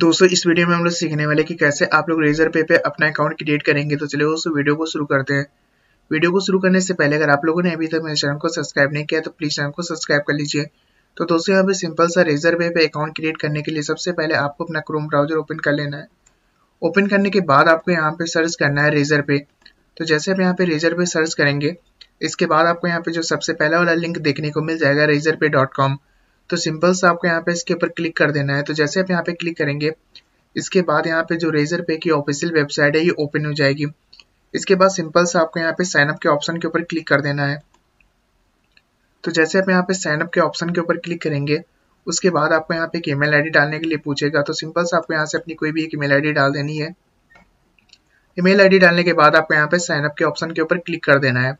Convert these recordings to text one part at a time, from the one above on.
दोस्तों इस वीडियो में हम लोग सीखने वाले कि कैसे आप लोग रेजर पे पे अपना अकाउंट क्रिएट करेंगे तो चलिए उस वीडियो को शुरू करते हैं वीडियो को शुरू करने से पहले अगर आप लोगों ने अभी तक मेरे चैनल को सब्सक्राइब नहीं किया तो प्लीज़ चैनल को सब्सक्राइब कर लीजिए तो दोस्तों यहाँ पे सिंपल सा रेजर पे पे अकाउंट क्रिएट करने के लिए सबसे पहले आपको अपना क्रोम ब्राउजर ओपन कर लेना है ओपन करने के बाद आपको यहाँ पे सर्च करना है रेजर पे तो जैसे आप यहाँ पे रेजर पे सर्च करेंगे इसके बाद आपको यहाँ पे जो सबसे पहला वाला लिंक देखने को मिल जाएगा रेजर पे डॉट कॉम तो सिंपल से आपको यहाँ पे इसके ऊपर क्लिक कर देना है तो जैसे आप यहाँ पे क्लिक करेंगे इसके बाद यहाँ पे जो रेजर पे की ऑफिशियल वेबसाइट है ये ओपन हो जाएगी इसके बाद सिंपल से आपको यहाँ पे साइनअप के ऑप्शन के ऊपर क्लिक कर देना है तो जैसे आप यहाँ पे साइनअप के ऑप्शन के ऊपर क्लिक करेंगे उसके बाद आपको यहाँ पे एक ईमेल आईडी डालने के लिए पूछेगा तो सिंपल से आपको यहाँ से अपनी कोई भी एक ईमेल आईडी डाल देनी है ईमेल आईडी डालने के बाद आपको यहाँ पे साइनअप के ऑप्शन के ऊपर क्लिक कर देना है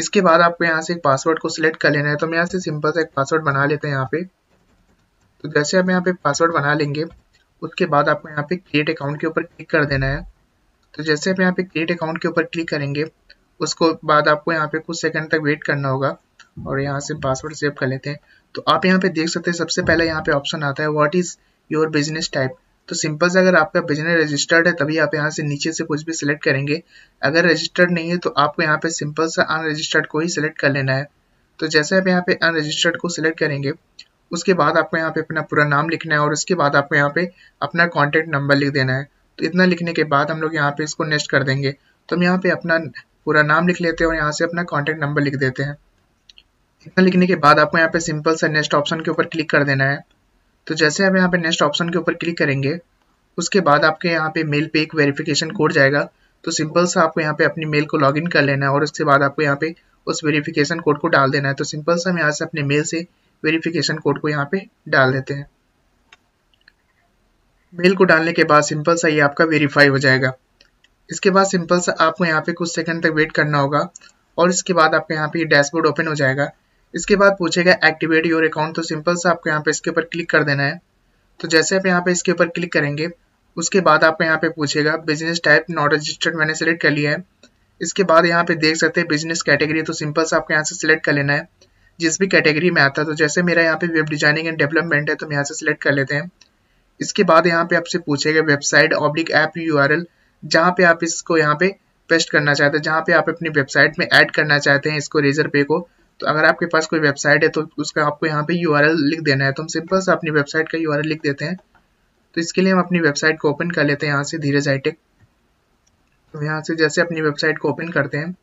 इसके बाद आपको यहाँ से एक पासवर्ड को सिलेक्ट कर लेना है तो हम यहाँ से सिंपल सा एक पासवर्ड बना लेते हैं यहाँ पे तो जैसे आप यहाँ पे पासवर्ड बना लेंगे उसके बाद आपको यहाँ पे क्रिएट अकाउंट के ऊपर क्लिक कर देना है तो जैसे आप यहाँ पे क्रिएट अकाउंट के ऊपर क्लिक करेंगे उसको बाद आपको यहाँ पे कुछ सेकंड तक वेट करना होगा और यहाँ से पासवर्ड सेव कर लेते हैं तो आप यहाँ पे देख सकते हैं सबसे पहले यहाँ पे ऑप्शन आता है what is your business type तो सिंपल से अगर आपका बिजनेस रजिस्टर्ड है तभी आप यहाँ से नीचे से कुछ भी सिलेक्ट करेंगे अगर रजिस्टर्ड नहीं है तो आपको यहाँ पे सिंपल सा अनरजिस्टर्ड को ही सिलेक्ट कर लेना है तो जैसे आप यहाँ पे अनरजिस्टर्ड को सिलेक्ट करेंगे उसके बाद आपको यहाँ पे अपना पूरा नाम लिखना है और उसके बाद आपको यहाँ पे अपना कॉन्टेक्ट नंबर लिख देना है तो इतना लिखने के बाद हम लोग यहाँ पे इसको नेक्स्ट कर देंगे तो हम यहाँ पे अपना पूरा नाम लिख लेते हैं और यहाँ से अपना कॉन्टैक्ट नंबर लिख देते हैं इतना लिखने के बाद आपको यहाँ पे सिंपल सा नेक्स्ट ऑप्शन के ऊपर क्लिक कर देना है तो जैसे आप यहाँ पे नेक्स्ट ऑप्शन के ऊपर क्लिक करेंगे उसके बाद आपके यहाँ पे मेल पे एक वेरिफिकेशन कोड जाएगा तो सिंपल सा आपको यहाँ पे अपनी मेल को लॉगिन कर लेना है और उसके बाद आपको यहाँ पे उस वेरिफिकेशन कोड को डाल देना है तो सिंपल सा हम यहाँ से अपने मेल से वेरिफिकेशन कोड को यहाँ पे डाल देते हैं मेल को डालने के बाद सिंपल सा ये आपका वेरीफाई हो जाएगा इसके बाद सिंपल सा आपको यहाँ पे कुछ सेकंड तक वेट करना होगा और इसके बाद आपके यहाँ पे डैशबोर्ड ओपन हो जाएगा इसके बाद पूछेगा एक्टिवेट योर अकाउंट तो सिंपल सा आपको यहाँ पे इसके ऊपर क्लिक कर देना है तो जैसे आप यहाँ पे इसके ऊपर क्लिक करेंगे उसके बाद आपको यहाँ पे पूछेगा बिजनेस टाइप नॉट रजिस्टर्ड मैंने सेलेक्ट कर लिया है इसके बाद यहाँ पे देख सकते हैं बिजनेस कैटेगरी तो सिंपल सा आपको यहाँ से सिलेक्ट कर लेना है जिस भी कैटेगरी में आता है तो जैसे मेरा यहाँ पे वेब डिजाइनिंग एंड डेवलपमेंट है तो हम यहाँ से सिलेक्ट कर लेते हैं इसके बाद यहाँ पे आपसे पूछेगा website oblique app U R L जहाँ पे आप इसको यहाँ पे पेस्ट करना चाहते हैं जहाँ पे आप अपनी वेबसाइट में ऐड करना चाहते हैं इसको रेजर पे को तो अगर आपके पास कोई वेबसाइट है तो उसका आपको यहाँ पे यू लिख देना है तो हम सिंपल से अपनी वेबसाइट का यू लिख देते हैं तो इसके लिए हम अपनी वेबसाइट को ओपन कर लेते हैं यहाँ से धीरे जाइटेक e तो यहाँ से जैसे अपनी वेबसाइट को ओपन करते हैं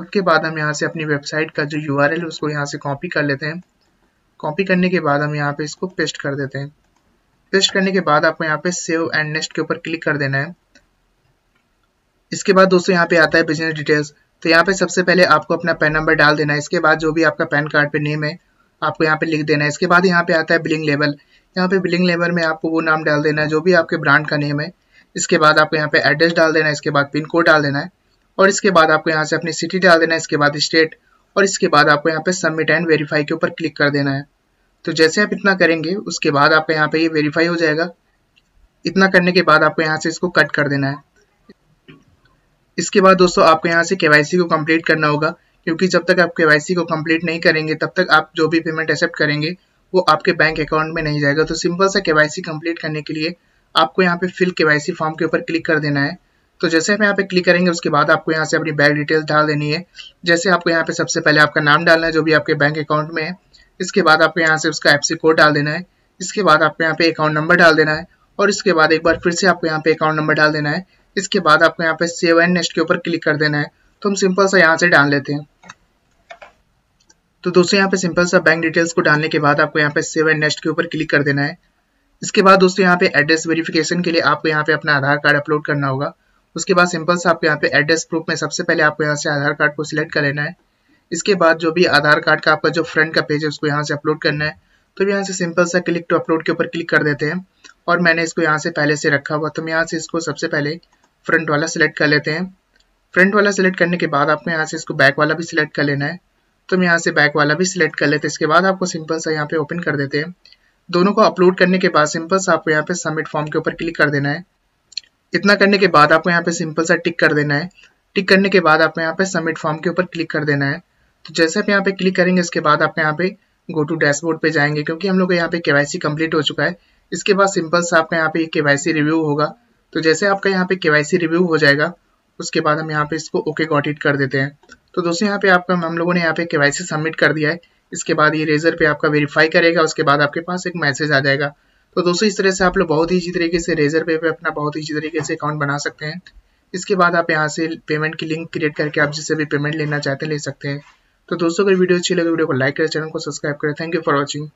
उसके बाद हम यहाँ से अपनी वेबसाइट का जो यू है उसको यहाँ से कॉपी कर लेते हैं कॉपी करने के बाद हम यहाँ पे इसको पेस्ट कर देते हैं पेस्ट करने के बाद आपको यहाँ पे सेव एंड नेक्स्ट के ऊपर क्लिक कर देना है इसके बाद दोस्तों यहाँ पे आता है बिजनेस डिटेल्स तो यहाँ पे सबसे पहले आपको अपना पैन नंबर डाल देना है इसके बाद जो भी आपका पैन कार्ड पे नेम है आपको यहाँ पे लिख देना है इसके बाद यहाँ पे आता है बिलिंग लेवल यहाँ पे बिलिंग लेवल में आपको वो नाम डाल देना है जो भी आपके ब्रांड का नेम है इसके बाद आपको यहाँ पे एड्रेस डाल देना है इसके बाद पिन कोड डाल देना है और इसके बाद आपको यहाँ से अपनी सिटी डाल देना है इसके बाद स्टेट और इसके बाद आपको यहाँ पे सबमिट एंड वेरीफाई के ऊपर क्लिक कर देना है तो जैसे आप इतना करेंगे उसके बाद आपको यहाँ पे ये वेरीफाई हो जाएगा इतना करने के बाद आपको यहाँ से इसको कट कर देना है इसके बाद दोस्तों आपको यहाँ से केवाईसी को कंप्लीट करना होगा क्योंकि जब तक आप केवाईसी को कंप्लीट नहीं करेंगे तब तक आप जो भी पेमेंट एक्सेप्ट करेंगे वो आपके बैंक अकाउंट में नहीं जाएगा तो सिंपल सा केवाईसी कंप्लीट करने के लिए आपको यहाँ पे फिल केवाईसी फॉर्म के ऊपर क्लिक कर देना है तो जैसे आप यहाँ पे क्लिक करेंगे उसके बाद आपको यहाँ से अपनी बैंक डिटेल्स डाल देनी है जैसे आपको यहाँ पे सबसे पहले आपका नाम डालना है जो भी आपके बैंक अकाउंट में है इसके बाद आपको यहाँ से उसका एफ कोड डाल देना है इसके बाद आपको यहाँ पे अकाउंट नंबर डाल देना है और इसके बाद एक बार फिर से आपको यहाँ पे अकाउंट नंबर डाल देना है इसके बाद आपको यहाँ पे सेव एंड नेक्स्ट के ऊपर क्लिक कर देना है तो हम सिंपल सा यहाँ से डाल लेते हैं तो दोस्तों यहाँ पे सिंपल सा बैंक डिटेल्स को डालने के बाद आपको यहाँ पे सेव एंड नेक्स्ट के ऊपर क्लिक कर देना है इसके बाद दोस्तों यहाँ पे एड्रेस वेरिफिकेशन के लिए आपको यहाँ पे अपना आधार कार्ड अपलोड करना होगा उसके बाद सिंपल सा आपको यहाँ पे एड्रेस प्रूफ में सबसे पहले आपको यहाँ से आधार कार्ड को सिलेक्ट कर लेना है इसके बाद जो भी आधार कार्ड का आपका जो फ्रंट का पेज है उसको यहाँ से अपलोड करना है तो यहाँ से सिंपल सा क्लिक टू अपलोड के ऊपर क्लिक कर देते हैं और मैंने इसको यहाँ से पहले से रखा हुआ तो मैं यहाँ से इसको सबसे पहले फ्रंट वाला सिलेक्ट कर लेते हैं फ्रंट वाला सिलेक्ट करने के बाद आपको यहाँ से इसको बैक वाला भी सिलेक्ट कर लेना है तो हम यहाँ से बैक वाला भी सिलेक्ट कर लेते हैं इसके बाद आपको सिंपल सा यहाँ पे ओपन कर देते हैं दोनों को अपलोड करने के बाद सिंपल सा आपको यहाँ पे सबमिट फॉर्म के ऊपर क्लिक कर देना है इतना करने के बाद आपको यहाँ पे सिंपल सा टिक कर देना है टिक करने के बाद आपको यहाँ पे सबमिट फॉर्म के ऊपर क्लिक कर देना है तो जैसे आप यहाँ पे क्लिक करेंगे इसके बाद आप यहाँ पे गो टू डैशबोर्ड पे जाएंगे क्योंकि हम लोग यहाँ पे केवाईसी कंप्लीट हो चुका है इसके बाद सिंपल सा आपका यहाँ पे केवाईसी रिव्यू होगा तो जैसे आपका यहाँ पे के रिव्यू हो जाएगा उसके बाद हम यहाँ पे इसको ओके गॉट इट कर देते हैं तो दोस्तों यहाँ पे आपका हम लोगों ने यहाँ पे के सबमिट कर दिया है इसके बाद ये रेजर पे आपका वेरीफाई करेगा उसके बाद आपके पास एक मैसेज आ जाएगा तो दोस्तों इस तरह से आप लोग बहुत ईजी तरीके से रेजर पे पे अपना बहुत ईजी तरीके से अकाउंट बना सकते हैं इसके बाद आप यहाँ से पेमेंट की लिंक क्रिएट करके आप जिससे भी पेमेंट लेना चाहते हैं ले सकते हैं तो दोस्तों अगर वीडियो अच्छी लगे वीडियो को लाइक करें चैनल को सब्सक्राइब करें थैंक यू फॉर वॉचिंग